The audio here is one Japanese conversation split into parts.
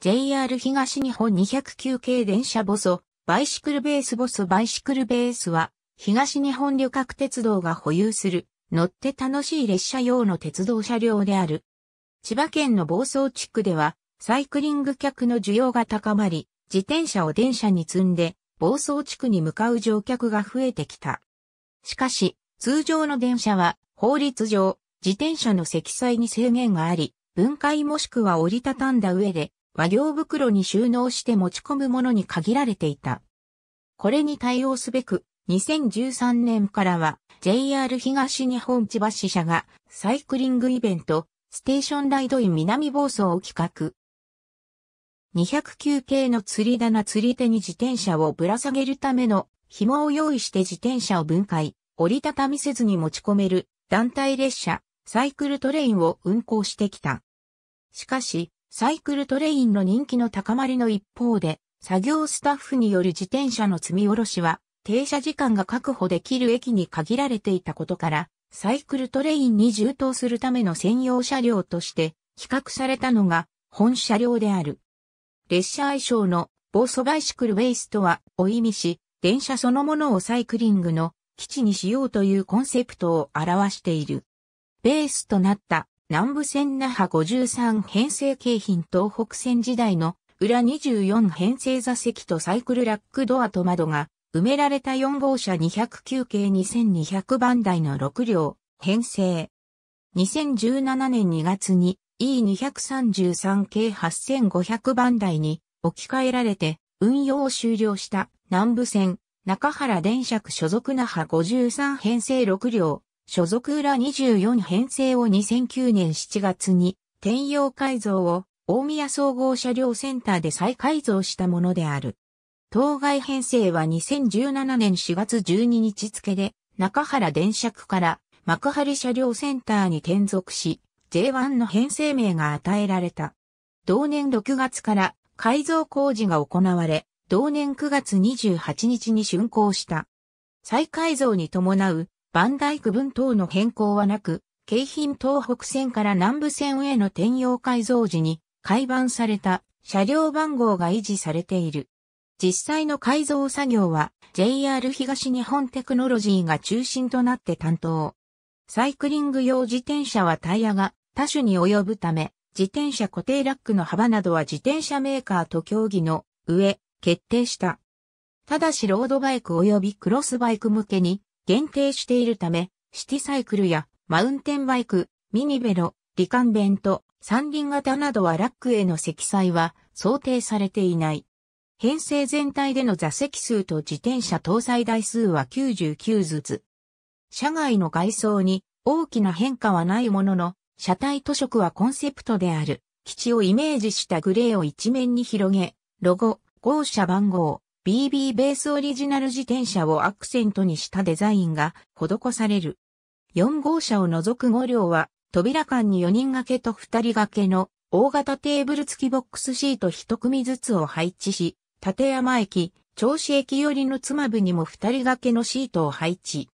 JR 東日本209系電車ボソ、バイシクルベースボソバイシクルベースは、東日本旅客鉄道が保有する、乗って楽しい列車用の鉄道車両である。千葉県の房総地区では、サイクリング客の需要が高まり、自転車を電車に積んで、房総地区に向かう乗客が増えてきた。しかし、通常の電車は、法律上、自転車の積載に制限があり、分解もしくは折りたたんだ上で、和行袋に収納して持ち込むものに限られていた。これに対応すべく、2013年からは JR 東日本千葉支社がサイクリングイベント、ステーションライドイン南房総を企画。209系の釣り棚釣り手に自転車をぶら下げるための紐を用意して自転車を分解、折りたたみせずに持ち込める団体列車、サイクルトレインを運行してきた。しかし、サイクルトレインの人気の高まりの一方で、作業スタッフによる自転車の積み下ろしは、停車時間が確保できる駅に限られていたことから、サイクルトレインに充当するための専用車両として比較されたのが本車両である。列車愛称のボーソバイシクルウェイストはお意味し、電車そのものをサイクリングの基地にしようというコンセプトを表している。ベースとなった南部線那覇53編成京浜東北線時代の裏24編成座席とサイクルラックドアと窓が埋められた4号車209系2200番台の6両編成。2017年2月に E233 系8500番台に置き換えられて運用を終了した南部線中原電車区所属那覇53編成6両所属裏24編成を2009年7月に転用改造を大宮総合車両センターで再改造したものである。当該編成は2017年4月12日付で中原電車区から幕張車両センターに転属し J1 の編成名が与えられた。同年6月から改造工事が行われ、同年9月28日に竣工した。再改造に伴うバンダイ区分等の変更はなく、京浜東北線から南部線への転用改造時に改版された車両番号が維持されている。実際の改造作業は JR 東日本テクノロジーが中心となって担当。サイクリング用自転車はタイヤが多種に及ぶため、自転車固定ラックの幅などは自転車メーカーと協議の上、決定した。ただしロードバイク及びクロスバイク向けに限定しているため、シティサイクルやマウンテンバイク、ミニベロ、リカンベント、三輪型などはラックへの積載は想定されていない。編成全体での座席数と自転車搭載台数は99ずつ。車外の外装に大きな変化はないものの、車体塗色はコンセプトである、基地をイメージしたグレーを一面に広げ、ロゴ、号車番号、BB ベースオリジナル自転車をアクセントにしたデザインが施される。4号車を除く5両は、扉間に4人掛けと2人掛けの大型テーブル付きボックスシート1組ずつを配置し、立山駅、銚子駅寄りの妻部にも2人掛けのシートを配置。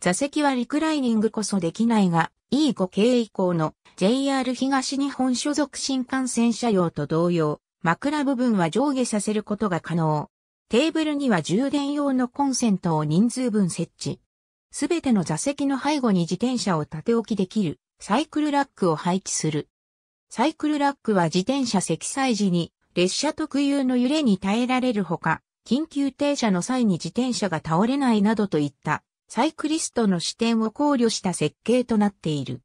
座席はリクライニングこそできないが、E5 系以降の JR 東日本所属新幹線車両と同様、枕部分は上下させることが可能。テーブルには充電用のコンセントを人数分設置。すべての座席の背後に自転車を立て置きできるサイクルラックを配置する。サイクルラックは自転車積載時に列車特有の揺れに耐えられるほか、緊急停車の際に自転車が倒れないなどといったサイクリストの視点を考慮した設計となっている。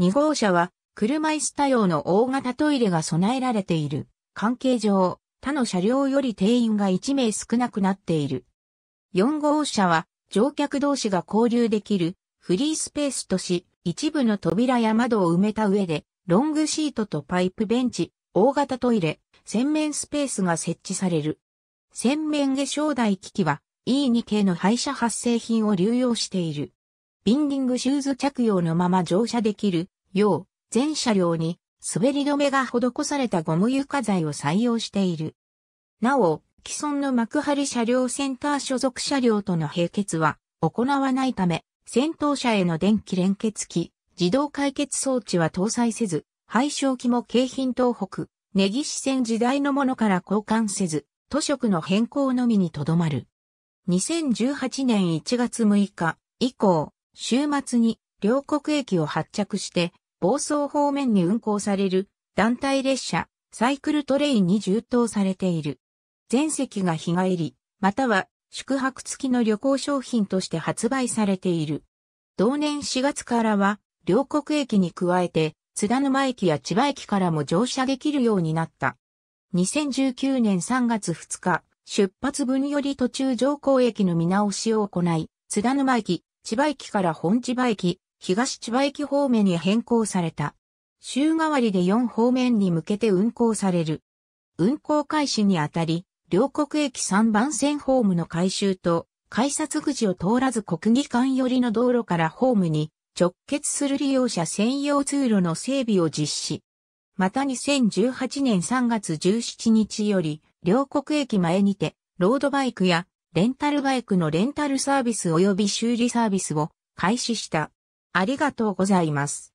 2号車は車椅子多用の大型トイレが備えられている。関係上、他の車両より定員が1名少なくなっている。4号車は乗客同士が交流できるフリースペースとし、一部の扉や窓を埋めた上で、ロングシートとパイプベンチ、大型トイレ、洗面スペースが設置される。洗面化粧台機器は E2 系の廃車発生品を流用している。ビンディングシューズ着用のまま乗車できるよう、全車両に滑り止めが施されたゴム床材を採用している。なお、既存の幕張車両センター所属車両との並結は行わないため、先頭車への電気連結機、自動解決装置は搭載せず、配送機も京浜東北、根岸線時代のものから交換せず、都職の変更のみにとどまる。2018年1月6日以降、週末に両国駅を発着して暴走方面に運行される団体列車、サイクルトレインに充当されている。全席が日帰り、または宿泊付きの旅行商品として発売されている。同年4月からは、両国駅に加えて、津田沼駅や千葉駅からも乗車できるようになった。2019年3月2日、出発分より途中乗降駅の見直しを行い、津田沼駅、千葉駅から本千葉駅、東千葉駅方面に変更された。週替わりで4方面に向けて運行される。運行開始にあたり、両国駅3番線ホームの改修と、改札口を通らず国技館寄りの道路からホームに直結する利用者専用通路の整備を実施。また2018年3月17日より、両国駅前にて、ロードバイクやレンタルバイクのレンタルサービス及び修理サービスを開始した。ありがとうございます。